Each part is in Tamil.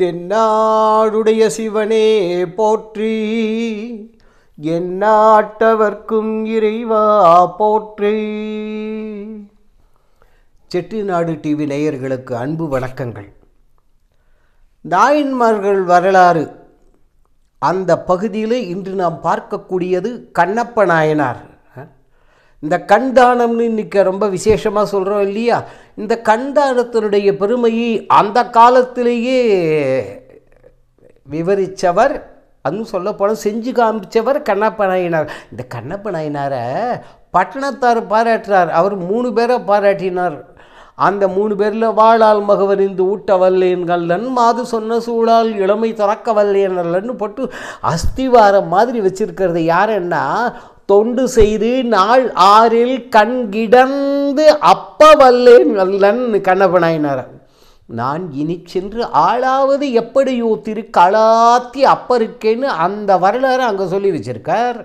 தென்னாடுடைய சிவனே போற்றி எந்நாட்டவர்க்கும் இறைவா போற்றி செட்டிநாடு டிவி நேயர்களுக்கு அன்பு வணக்கங்கள் நாயன்மார்கள் வரலாறு அந்த பகுதியில் இன்று நாம் பார்க்கக்கூடியது கண்ணப்ப நாயனார் இந்த கண் தானம்னு இன்றைக்கி ரொம்ப விசேஷமாக சொல்கிறோம் இல்லையா இந்த கண் தானத்தினுடைய பெருமையை அந்த காலத்திலேயே விவரித்தவர் அதுவும் சொல்ல போனால் செஞ்சு காமிச்சவர் கண்ணப்ப நாயினார் இந்த கண்ணப்ப நாயினாரை பட்டணத்தார் பாராட்டினார் அவர் மூணு பேரை பாராட்டினார் அந்த மூணு பேரில் வாழால் மகவரிந்து இந்த வல்லேன்கள்லன் மாது சொன்ன சூழால் இளமை திறக்க போட்டு அஸ்திவாரம் மாதிரி வச்சுருக்கிறது யாருன்னா தொண்டு செய்து நாள் ஆறில் கண் கிடந்து அப்பவல்லே நல்லன் கண்ணப்பனாயினார் நான் இனி சென்று ஆளாவது எப்படியோ திருக்களாத்தி கலாத்தி அப்பருக்கேன்னு அந்த வரலாறு அங்கே சொல்லி வச்சிருக்கார்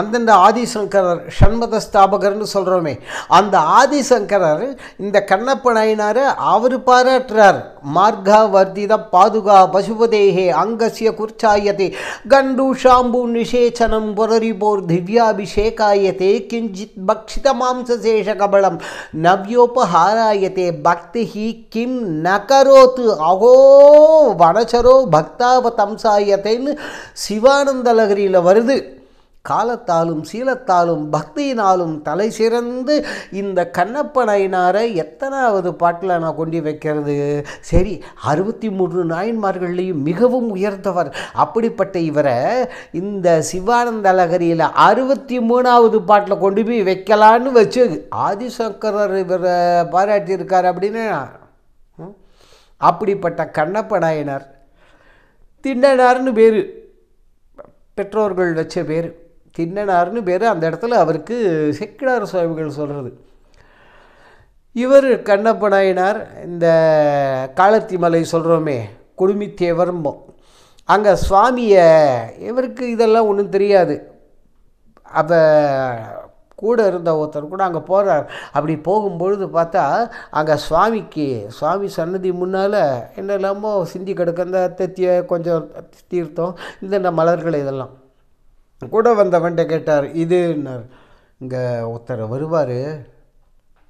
அந்தந்த ஆதிசங்கரர் சண்மத ஸ்தாபகர்னு சொல்கிறோமே அந்த ஆதிசங்கரர் இந்த கண்ணப்ப நாயனாரை அவர் பாராட்டுறார் மார்கா வர்த்தித பாதுகா பசுபதேகே அங்கசிய குர்ச்சாயதே கண்டு ஷாம்பு நிஷேச்சனம் போர் திவ்யாபிஷேகாயத்தே கிஞ்சித் பக்ஷித மாம்சசேஷ கபலம் நவ்யோபஹாராயத்தே பக்தி ஹி கிம் நகரோத்து அகோ வனச்சரோ பக்தாவதம்சாயத்தைன்னு சிவானந்த லகரியில் வருது காலத்தாலும் சீலத்தாலும் பக்தியினாலும் தலை சிறந்து இந்த கண்ணப்ப நாயனாரை எத்தனாவது பாட்டில் நான் கொண்டு வைக்கிறது சரி அறுபத்தி மூன்று நாயன்மார்கள்லேயும் மிகவும் உயர்ந்தவர் அப்படிப்பட்ட இவரை இந்த சிவானந்த லகரியில் அறுபத்தி மூணாவது பாட்டில் கொண்டு போய் வைக்கலான்னு வச்சு ஆதிசங்கரர் இவரை பாராட்டியிருக்கார் அப்படின்னு அப்படிப்பட்ட கண்ணப்ப நாயனார் திண்டனார்னு பேர் பெற்றோர்கள் வச்ச பேர் கிண்ணனார்னு பேர் அந்த இடத்துல அவருக்கு செக்கிடார சுவாமிகள் சொல்கிறது இவர் கண்ணப்ப நாயனார் இந்த காலத்தி மலை சொல்கிறோமே குடுமித்தேவரம்போம் அங்கே சுவாமியை இவருக்கு இதெல்லாம் ஒன்றும் தெரியாது அப்போ கூட இருந்த ஒருத்தர் கூட அங்கே போகிறார் அப்படி போகும்பொழுது பார்த்தா அங்கே சுவாமிக்கு சுவாமி சன்னதி முன்னால் என்னெல்லாமோ சிந்தி கிடக்கிற தத்திய கொஞ்சம் தீர்த்தம் இந்த மலர்கள் இதெல்லாம் கூட வந்தவன்ட்ட கேட்டார் இதுன்னார் இங்கே ஒருத்தர் வருவார்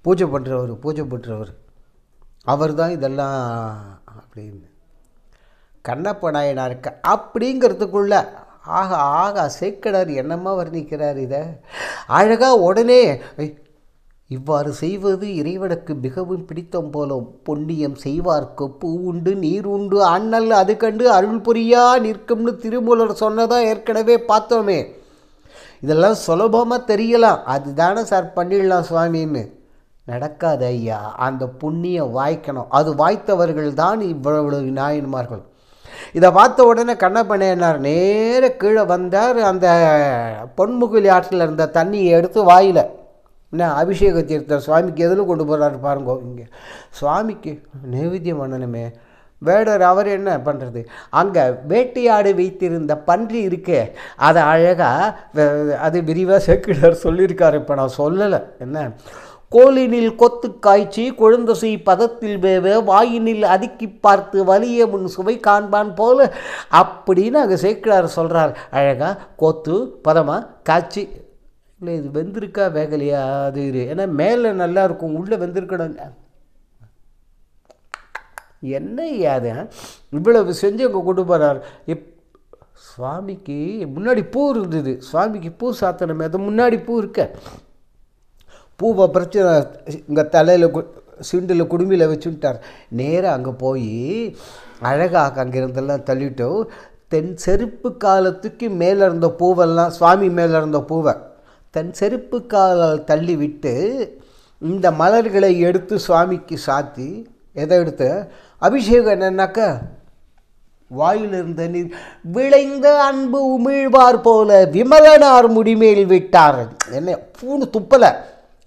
பூஜை பண்ணுறவர் பூஜை பண்ணுறவர் அவர் தான் இதெல்லாம் அப்படின்னு கண்ணப்ப நாயனாருக்கு அப்படிங்கிறதுக்குள்ள ஆக ஆகா சேக்கடார் என்னம்மா வர்ணிக்கிறார் இதை அழகாக உடனே இவ்வாறு செய்வது இறைவனுக்கு மிகவும் பிடித்தம் போலும் பொன்னியம் செய்வார்க்கு பூ உண்டு நீர் உண்டு அண்ணல் அது கண்டு அருள் புரியா நிற்கும்னு திருமூலர் சொன்னதாக ஏற்கனவே பார்த்தோமே இதெல்லாம் சுலபமாக தெரியலாம் அதுதானே சார் பண்ணிடலாம் சுவாமின்னு நடக்காது ஐயா அந்த புண்ணியம் வாய்க்கணும் அது வாய்த்தவர்கள் தான் இவ்வளவு நாயன்மார்கள் இதை பார்த்த உடனே கண்ணப்பண்ணையனார் நேர கீழே வந்தார் அந்த பொன்முகலி ஆற்றில் இருந்த தண்ணியை எடுத்து வாயில் என்ன அபிஷேக தீர்த்தம் சுவாமிக்கு எதில் கொண்டு போகிறாரு பாருங்க இங்கே சுவாமிக்கு நைவேத்தியம் பண்ணணுமே வேடர் அவர் என்ன பண்ணுறது அங்கே வேட்டையாடு வைத்திருந்த பன்றி இருக்கே அதை அழகாக அது விரிவாக செக்குலர் சொல்லியிருக்காரு இப்போ நான் சொல்லலை என்ன கோலினில் கொத்து காய்ச்சி குழந்தசை பதத்தில் வேவ வாயினில் அதுக்கி பார்த்து வலிய முன் சுவை காண்பான் போல அப்படின்னு அங்கே சேர்க்கிறார் சொல்கிறார் அழகாக கொத்து பதமாக காய்ச்சி இல்லை இது வெந்திருக்கா வேகலையா அது ஏன்னா மேலே நல்லா இருக்கும் உள்ளே வெந்திருக்கணும் என்ன அது இவ்வளவு செஞ்சு அங்கே கொண்டு போகிறார் எப் சுவாமிக்கு முன்னாடி பூ இருந்தது சுவாமிக்கு பூ சாத்தனமே அது முன்னாடி பூ இருக்க பூவை பிரச்சனை இங்கே தலையில் சிண்டில் குடும்பியில் வச்சுட்டார் நேராக அங்கே போய் அழகாக அங்கேருந்தெல்லாம் தள்ளிட்டோம் தென் செருப்பு காலத்துக்கு மேலே இருந்த பூவெல்லாம் சுவாமி மேலே இருந்த பூவை தன் செருப்பு காலால் தள்ளிவிட்டு இந்த மலர்களை எடுத்து சுவாமிக்கு சாத்தி எதை எடுத்து அபிஷேகம் என்னன்னாக்கா வாயிலிருந்த நீர் விளைந்த அன்பு உமிழ்வார் போல விமலனார் முடிமேல் விட்டார் என்ன பூணு துப்பலை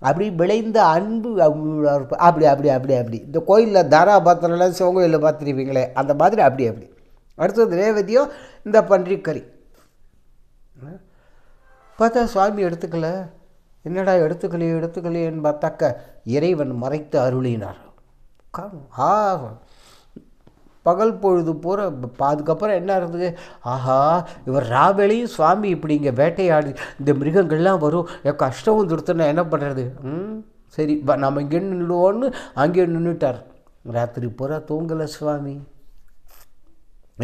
அப்படி விளைந்த அன்பு உமிழ்வார் அப்படி அப்படி அப்படி அப்படி இந்த கோயிலில் தாரா தாராபாத்திரம்லாம் சிவகோயிலில் பார்த்துருவீங்களே அந்த மாதிரி அப்படி அப்படி அடுத்தது ரேவதியும் இந்த பன்றிக்கறி பார்த்தா சுவாமி எடுத்துக்கல என்னடா எடுத்துக்கலையே எடுத்துக்கலையே பார்த்தாக்க இறைவன் மறைத்து அருளினார் ஆ பகல் பொழுது பூரா அதுக்கப்புறம் என்ன இருந்தது ஆஹா இவர் ராவலையும் சுவாமி இப்படி இங்கே வேட்டையாடு இந்த மிருகங்கள்லாம் வரும் என் கஷ்டமும் துருத்துனா என்ன பண்ணுறது ம் சரி நம்ம இங்கே நின்றுவோன்னு அங்கே நின்றுட்டார் ராத்திரி பூரா தூங்கலை சுவாமி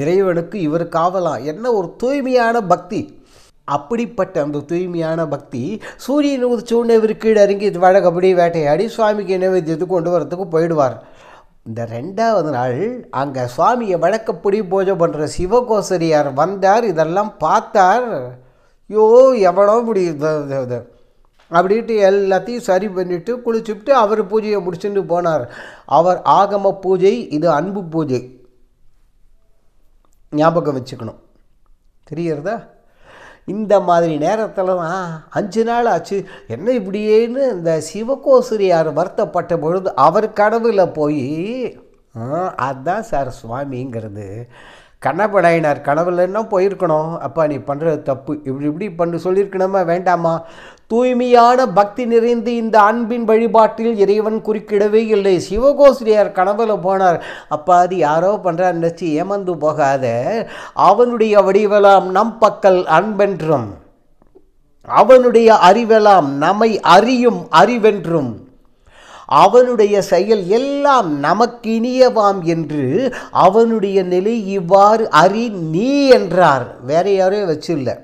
இறைவனுக்கு இவர் காவலாம் என்ன ஒரு தூய்மையான பக்தி அப்படிப்பட்ட அந்த தூய்மையான பக்தி சூரியன் உதிச்சோடனே இவர் இது வழக்கு அப்படியே வேட்டையாடி சுவாமிக்கு நைவேத்தியத்துக்கு கொண்டு வரத்துக்கு போயிடுவார் இந்த ரெண்டாவது நாள் அங்கே சுவாமியை வழக்கப்படி பூஜை பண்ணுற சிவகோசரியார் வந்தார் இதெல்லாம் பார்த்தார் யோ எவ்வளோ இப்படி அப்படின்ட்டு எல்லாத்தையும் சரி பண்ணிவிட்டு குளிச்சுட்டு அவர் பூஜையை முடிச்சுட்டு போனார் அவர் ஆகம பூஜை இது அன்பு பூஜை ஞாபகம் வச்சுக்கணும் தெரியறதா இந்த மாதிரி நேரத்தில் அஞ்சு நாள் ஆச்சு என்ன இப்படியேன்னு இந்த சிவகோசுரியார் வருத்தப்பட்ட பொழுது அவர் கனவில் போய் அதுதான் சார் சுவாமிங்கிறது கனபடையினர் கனவுலன்னா போயிருக்கணும் அப்பா நீ பண்ணுறது தப்பு இப்படி இப்படி பண்ணு சொல்லியிருக்கணுமா வேண்டாமா தூய்மையான பக்தி நிறைந்து இந்த அன்பின் வழிபாட்டில் இறைவன் குறுக்கிடவே இல்லை சிவகோசிரியார் கனவுல போனார் அப்பா அது யாரோ பண்ணுறார் நினச்சி ஏமந்து போகாத அவனுடைய வடிவெல்லாம் நம் பக்கல் அன்பென்றும் அவனுடைய அறிவெல்லாம் நம்மை அறியும் அறிவென்றும் அவனுடைய செயல் எல்லாம் நமக்கு இனியவாம் என்று அவனுடைய நிலை இவ்வாறு அறி நீ என்றார் வேற யாரையும் வச்சு இல்லை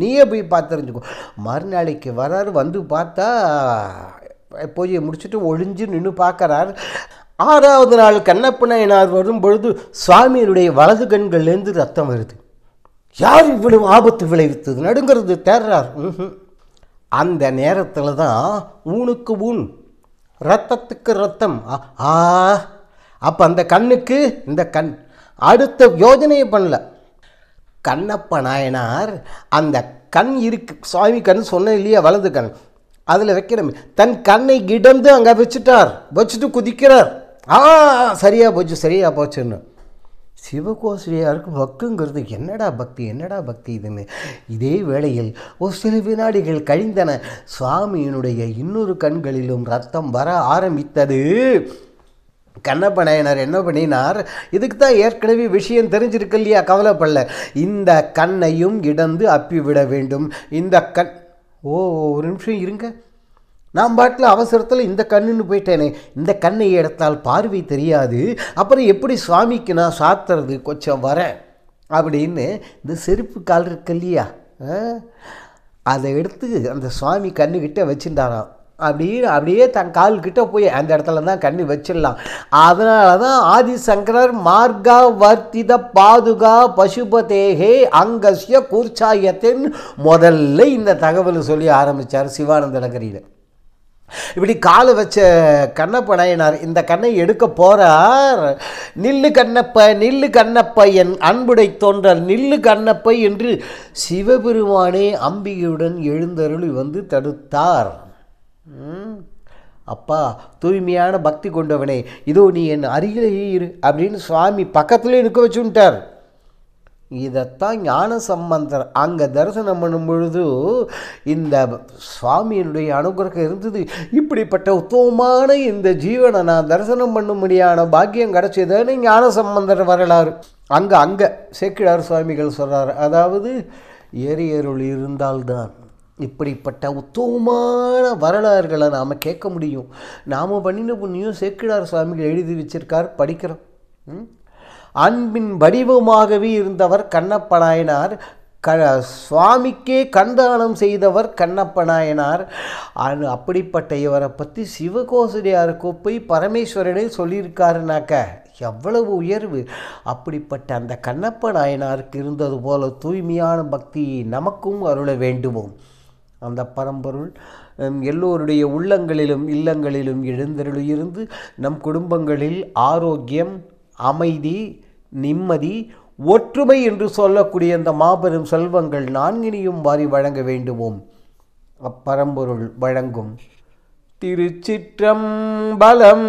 நீயே போய் பார்த்து மறுநாளைக்கு வராரு வந்து பார்த்தா பூஜையை முடிச்சுட்டு ஒழிஞ்சு நின்று பார்க்குறார் ஆறாவது நாள் கண்ணப்பனாயனார் வரும் பொழுது சுவாமியினுடைய வலது கண்கள்லேருந்து ரத்தம் வருது யார் இவ்வளவு ஆபத்து விளைவித்தது நடுங்கிறது தேர்றார் அந்த நேரத்தில் தான் ஊனுக்கு ஊன் ரத்தத்துக்கு ரத்தம் ஆ அப்போ அந்த கண்ணுக்கு இந்த கண் அடுத்த யோஜனையை பண்ணல கண்ணப்ப நாயனார் அந்த கண் இருக்கு சுவாமி கண் சொன்ன இல்லையா வலது கண் அதில் வைக்கணும் தன் கண்ணை கிடந்து அங்கே வச்சுட்டார் வச்சுட்டு குதிக்கிறார் ஆ சரியாக போச்சு சரியாக போச்சுன்னு சிவகோசரியாருக்கு பக்குங்கிறது என்னடா பக்தி என்னடா பக்தி இதுன்னு இதே வேளையில் ஒரு சில வினாடிகள் கழிந்தன சுவாமியினுடைய இன்னொரு கண்களிலும் ரத்தம் வர ஆரம்பித்தது கண்ணப்ப நாயனார் என்ன பண்ணினார் இதுக்கு தான் ஏற்கனவே விஷயம் தெரிஞ்சிருக்கு இல்லையா கவலைப்படல இந்த கண்ணையும் இடந்து அப்பிவிட வேண்டும் இந்த கண் ஓ ஒரு நிமிஷம் இருங்க நான் பாட்டில் அவசரத்தில் இந்த கண்ணுன்னு போயிட்டேனே இந்த கண்ணை எடுத்தால் பார்வை தெரியாது அப்புறம் எப்படி சுவாமிக்கு நான் சாத்துறது கொஞ்சம் வரேன் அப்படின்னு இந்த செருப்பு கால் இருக்கு இல்லையா அதை எடுத்து அந்த சுவாமி கண்ணுக்கிட்ட வச்சுட்டாராம் அப்படின்னு அப்படியே தன் கால் கிட்டே போய் அந்த இடத்துல தான் கண்ணு வச்சிடலாம் அதனால தான் ஆதிசங்கரர் மார்கா வர்த்தித பாதுகா பசுபதேகே அங்கசிய கூர்ச்சாயத்தின் முதல்ல இந்த தகவல் சொல்லி ஆரம்பித்தார் சிவானந்த நகரியில் இப்படி கால வச்ச கண்ணப்ப நாயனார் இந்த கண்ணை எடுக்க போகிறார் நில்லு கண்ணப்ப நில்லு கண்ணப்ப என் அன்புடை தோன்றல் நில்லு கண்ணப்ப என்று சிவபெருமானே அம்பிகையுடன் எழுந்தருளி வந்து தடுத்தார் அப்பா தூய்மையான பக்தி கொண்டவனே இதோ நீ என் அருகிலேயே இரு அப்படின்னு சுவாமி பக்கத்துலேயே நிற்க வச்சுட்டார் இதைத்தான் ஞான சம்பந்தர் அங்கே தரிசனம் பண்ணும் பொழுது இந்த சுவாமியினுடைய அனுகிரகம் இருந்தது இப்படிப்பட்ட உத்தவமான இந்த ஜீவனை நான் தரிசனம் பண்ணும்படியான பாக்கியம் கிடச்சதுன்னு ஞான சம்பந்தர் வரலாறு அங்கே அங்கே சேக்கிழார் சுவாமிகள் சொல்கிறார் அதாவது ஏரியருள் இருந்தால்தான் இப்படிப்பட்ட உத்தவமான வரலாறுகளை நாம் கேட்க முடியும் நாம் பண்ணின புண்ணியும் சேக்கிழார் சுவாமிகள் எழுதி வச்சிருக்கார் படிக்கிறோம் அன்பின் வடிவமாகவே இருந்தவர் கண்ணப்ப நாயனார் க சுவாமிக்கே கண்தானம் செய்தவர் கண்ணப்ப நாயனார் அப்படிப்பட்ட இவரை பற்றி சிவகோசடியார் கோப்பை பரமேஸ்வரனே சொல்லியிருக்காருனாக்க எவ்வளவு உயர்வு அப்படிப்பட்ட அந்த கண்ணப்ப நாயனாருக்கு இருந்தது போல தூய்மையான பக்தியை நமக்கும் அருள வேண்டுவோம் அந்த பரம்பொருள் எல்லோருடைய உள்ளங்களிலும் இல்லங்களிலும் எழுந்தருளிருந்து நம் குடும்பங்களில் ஆரோக்கியம் அமைதி நிம்மதி ஒற்றுமை என்று சொல்லக்கூடிய இந்த மாபெரும் செல்வங்கள் நான்கினியும் வாரி வழங்க வேண்டுமோம் அப்பரம்பொருள் வழங்கும் திருச்சிற்றம்பலம்